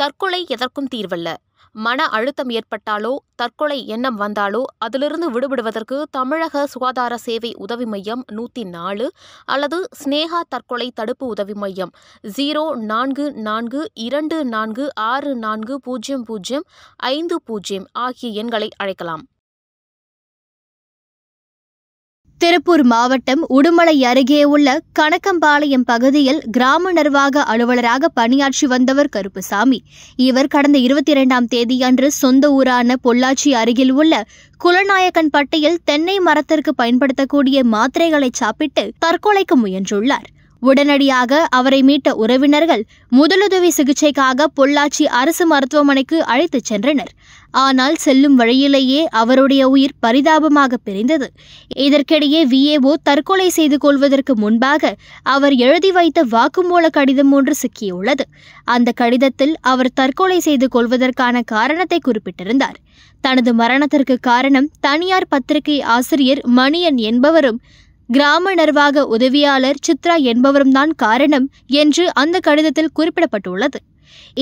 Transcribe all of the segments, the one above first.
தற்கொலை எதற்கும் தீர்வல்ல மன அழுத்தம் ஏற்பட்டாலோ தற்கொலை எண்ணம் வந்தாலோ அதிலிருந்து விடுபடுவதற்கு தமிழக சுகாதார சேவை உதவி மையம் நூற்றி நாலு அல்லது ஸ்னேகா தற்கொலை தடுப்பு உதவி மையம் ஜீரோ நான்கு நான்கு இரண்டு நான்கு ஆறு நான்கு பூஜ்ஜியம் பூஜ்ஜியம் ஐந்து பூஜ்ஜியம் ஆகிய எண்களை அழைக்கலாம் திருப்பூர் மாவட்டம் உடுமலை அருகே உள்ள கணக்கம்பாளையம் பகுதியில் கிராம நிர்வாக அலுவலராக பணியாற்றி வந்தவர் கருப்புசாமி இவர் கடந்த இருபத்தி இரண்டாம் தேதியன்று சொந்த ஊரான பொள்ளாச்சி அருகில் உள்ள குலநாயக்கன் பட்டியில் தென்னை மரத்திற்கு பயன்படுத்தக்கூடிய மாத்திரைகளை சாப்பிட்டு தற்கொலைக்கு முயன்றுள்ளார் உடனடியாக அவரை மீட்ட உறவினர்கள் முதலுதவி சிகிச்சைக்காக பொள்ளாச்சி அரசு மருத்துவமனைக்கு அழைத்துச் சென்றனர் ஆனால் செல்லும் வழியிலேயே அவருடைய உயிர் பரிதாபமாக பிரிந்தது இதற்கிடையே விஏஓ தற்கொலை செய்து கொள்வதற்கு முன்பாக அவர் எழுதி வைத்த வாக்குமூல கடிதம் ஒன்று சிக்கியுள்ளது அந்த கடிதத்தில் அவர் தற்கொலை செய்து கொள்வதற்கான காரணத்தை குறிப்பிட்டிருந்தார் தனது மரணத்திற்கு காரணம் தனியார் பத்திரிகை ஆசிரியர் மணியன் என்பவரும் கிராம நிர்வாக உதவியாளர் சித்ரா என்பவரும்தான் காரணம் என்று அந்த கடிதத்தில் குறிப்பிடப்பட்டுள்ளது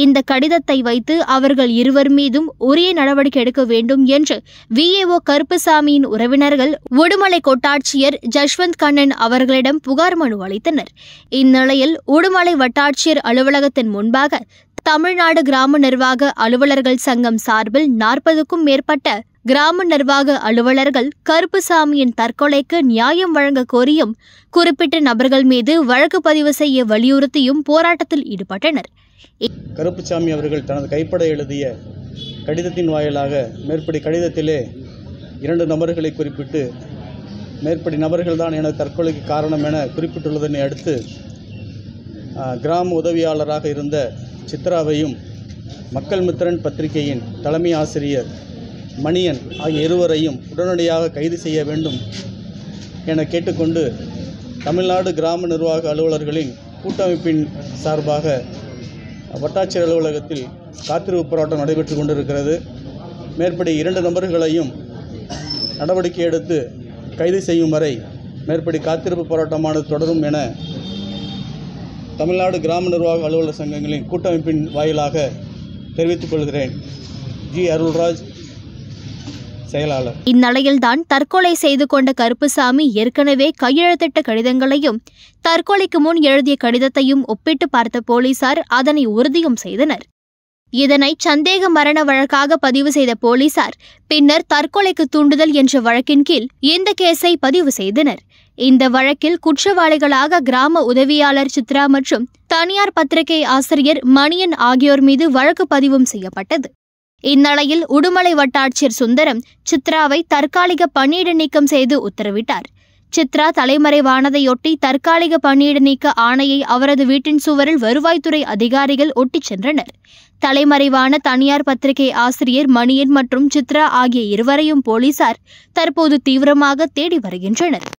இந்த கடிதத்தை வைத்து அவர்கள் இருவர் மீதும் உரிய நடவடிக்கை எடுக்க வேண்டும் என்று விஏஓ கருப்புசாமியின் உறவினர்கள் உடுமலை கோட்டாட்சியர் ஜஷ்வந்த் கண்ணன் அவர்களிடம் புகார் மனு அளித்தனர் இந்நிலையில் உடுமலை வட்டாட்சியர் அலுவலகத்தின் முன்பாக தமிழ்நாடு கிராம நிர்வாக அலுவலர்கள் சங்கம் சார்பில் நாற்பதுக்கும் மேற்பட்ட கிராம நிர்வாக அலுவலர்கள் கருப்புசாமியின் தற்கொலைக்கு நியாயம் வழங்க கோரியும் குறிப்பிட்ட நபர்கள் மீது வழக்கு பதிவு செய்ய வலியுறுத்தியும் போராட்டத்தில் ஈடுபட்டனர் கருப்புசாமி அவர்கள் தனது கைப்பட எழுதிய கடிதத்தின் வாயிலாக மேற்படி கடிதத்திலே இரண்டு நபர்களை குறிப்பிட்டு மேற்படி நபர்கள்தான் எனது தற்கொலைக்கு காரணம் என குறிப்பிட்டுள்ளதனை அடுத்து கிராம உதவியாளராக இருந்த சித்ராவையும் மக்கள் மித்திரன் பத்திரிகையின் தலைமை ஆசிரியர் மணியன் ஆகிய இருவரையும் உடனடியாக கைது செய்ய வேண்டும் என கேட்டுக்கொண்டு தமிழ்நாடு கிராம நிர்வாக அலுவலர்களின் கூட்டமைப்பின் சார்பாக வட்டாட்சியர் அலுவலகத்தில் காத்திருப்பு போராட்டம் நடைபெற்று கொண்டிருக்கிறது மேற்படி இரண்டு நபர்களையும் நடவடிக்கை எடுத்து கைது செய்யும் வரை மேற்படி காத்திருப்பு போராட்டமானது தொடரும் என தமிழ்நாடு கிராம நிர்வாக அலுவலர் சங்கங்களின் கூட்டமைப்பின் வாயிலாக தெரிவித்துக் கொள்கிறேன் ஜி அருள்ராஜ் செயலாளர் இந்நிலையில்தான் தற்கொலை செய்து கொண்ட கருப்புசாமி ஏற்கனவே கையெழுத்திட்ட கடிதங்களையும் தற்கொலைக்கு முன் எழுதிய கடிதத்தையும் ஒப்பிட்டு பார்த்த போலீசார் அதனை உறுதியும் செய்தனர் இதனை சந்தேக மரண வழக்காக பதிவு செய்த போலீசார் பின்னர் தற்கொலைக்கு தூண்டுதல் என்ற வழக்கின் கீழ் இந்த கேஸை பதிவு செய்தனர் இந்த வழக்கில் குற்றவாளிகளாக கிராம உதவியாளர் சித்ரா மற்றும் தனியார் பத்திரிகை ஆசிரியர் மணியன் ஆகியோர் மீது வழக்கு பதிவும் செய்யப்பட்டது இந்நிலையில் உடுமலை வட்டாட்சியர் சுந்தரம் சித்ராவை தற்காலிக பணியிட நீக்கம் செய்து உத்தரவிட்டார் சித்ரா தலைமறைவானதையொட்டி தற்காலிக பணியிட நீக்க ஆணையை அவரது வீட்டின் சுவரில் வருவாய்த்துறை அதிகாரிகள் ஒட்டிச் சென்றனர் தலைமறைவான தனியார் பத்திரிகை ஆசிரியர் மணியன் மற்றும் சித்ரா ஆகிய இருவரையும் போலீசார் தற்போது தீவிரமாக தேடி வருகின்றனர்